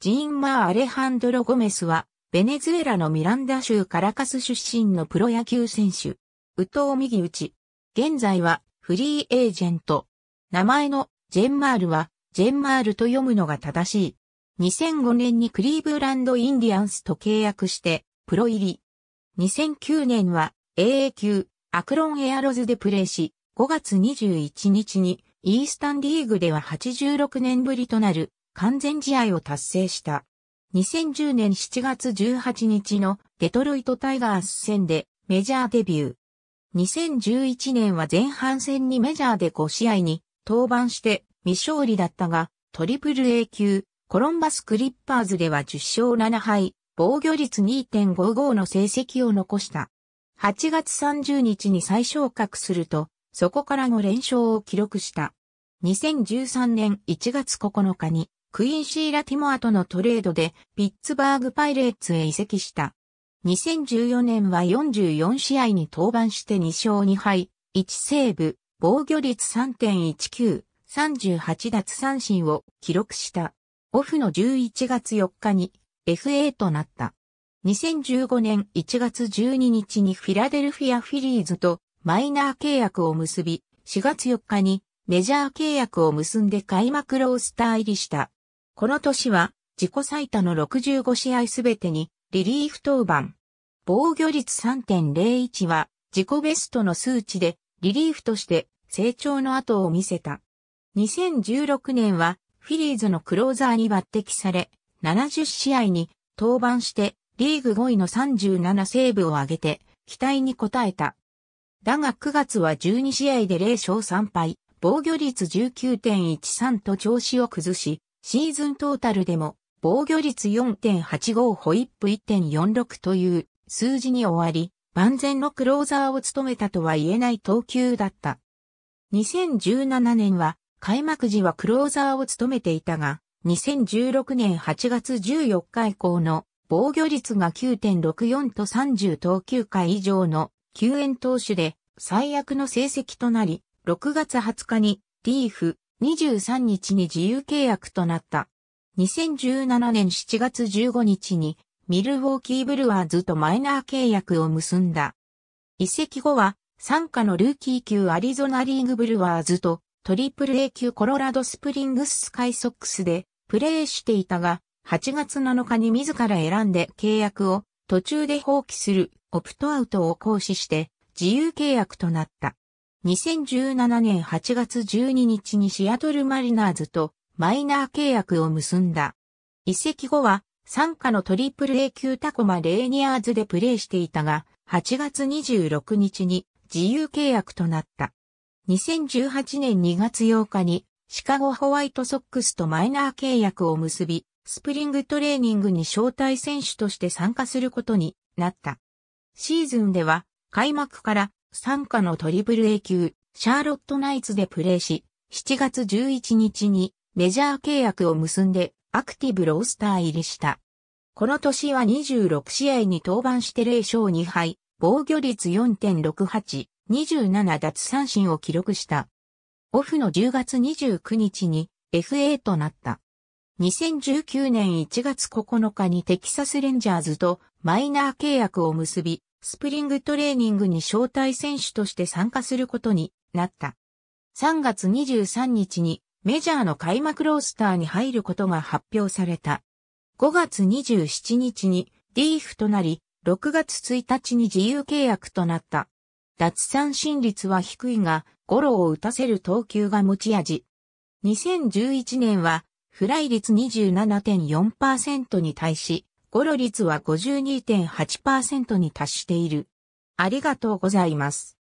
ジーンマー・アレハンドロ・ゴメスは、ベネズエラのミランダ州カラカス出身のプロ野球選手。宇藤右打ち。現在はフリーエージェント。名前のジェンマールはジェンマールと読むのが正しい。2005年にクリーブランドインディアンスと契約してプロ入り。2009年は AA 級アクロンエアロズでプレーし、5月21日にイースタンリーグでは86年ぶりとなる完全試合を達成した。2010年7月18日のデトロイトタイガース戦でメジャーデビュー。2011年は前半戦にメジャーで5試合に登板して未勝利だったが、トリプル A 級、コロンバスクリッパーズでは10勝7敗、防御率2.55の成績を残した。8月30日に再昇格すると、そこからの連勝を記録した。2013年1月9日にクインシーラ・ティモアとのトレードでピッツバーグパイレーツへ移籍した。2014年は44試合に登板して2勝2敗、1セーブ、防御率3.19、38奪三振を記録した。オフの11月4日に FA となった。2015年1月12日にフィラデルフィアフィリーズとマイナー契約を結び、4月4日にメジャー契約を結んで開幕ロースター入りした。この年は自己最多の65試合すべてにリリーフ登板。防御率3.01は自己ベストの数値でリリーフとして成長の後を見せた。2016年はフィリーズのクローザーに抜擢され、70試合に登板してリーグ5位の37セーブを挙げて期待に応えた。だが9月は12試合で0勝3敗、防御率19.13と調子を崩し、シーズントータルでも防御率4.85ホイップ1.46という数字に終わり、万全のクローザーを務めたとは言えない投球だった。2017年は開幕時はクローザーを務めていたが、2016年8月14日以降の防御率が9.64と30投球回以上の救援投手で最悪の成績となり、6月20日にリーフ23日に自由契約となった。2017年7月15日にミルウォーキーブルワーズとマイナー契約を結んだ。移籍後は参加のルーキー級アリゾナリーグブルワーズとトリプル A 級コロラドスプリングススカイソックスでプレーしていたが8月7日に自ら選んで契約を途中で放棄するオプトアウトを行使して自由契約となった。2017年8月12日にシアトルマリナーズとマイナー契約を結んだ。移籍後は、参加のトリプル A 級タコマレーニアーズでプレーしていたが、8月26日に自由契約となった。2018年2月8日にシカゴホワイトソックスとマイナー契約を結び、スプリングトレーニングに招待選手として参加することになった。シーズンでは開幕から参加のトリプル A 級、シャーロットナイツでプレーし、7月11日にメジャー契約を結んでアクティブロースター入りした。この年は26試合に登板して0勝2敗、防御率4.68、27奪三振を記録した。オフの10月29日に FA となった。2019年1月9日にテキサスレンジャーズとマイナー契約を結び、スプリングトレーニングに招待選手として参加することになった。3月23日にメジャーの開幕ロースターに入ることが発表された。5月27日にリーフとなり、6月1日に自由契約となった。脱三振率は低いが、ゴロを打たせる投球が持ち味。2011年は、フライ率27.4%に対し、ゴロ率は52.8%に達している。ありがとうございます。